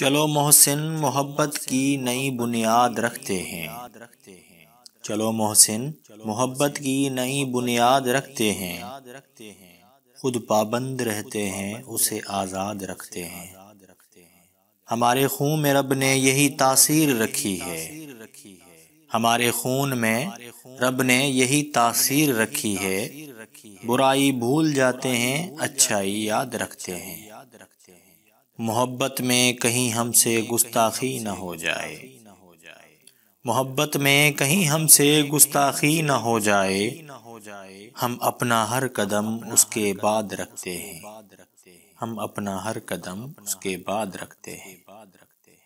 चलो मोहसिन मोहब्बत की नई बुनियाद रखते हैं चलो मोहसिन मोहब्बत की नई बुनियाद रखते हैं खुद पाबंद रहते हैं उसे आज़ाद रखते हैं हमारे खून में रब ने यही तासीर रखी है हमारे खून में रब ने यही तासीर रखी है बुराई भूल जाते हैं अच्छाई याद रखते हैं मोहब्बत में कहीं हमसे गुस्ताखी न हो जाए मोहब्बत में कहीं हमसे गुस्ताखी न हो जाए हम अपना हर कदम उसके बाद रखते हैं हम अपना हर कदम उसके बाद रखते हैं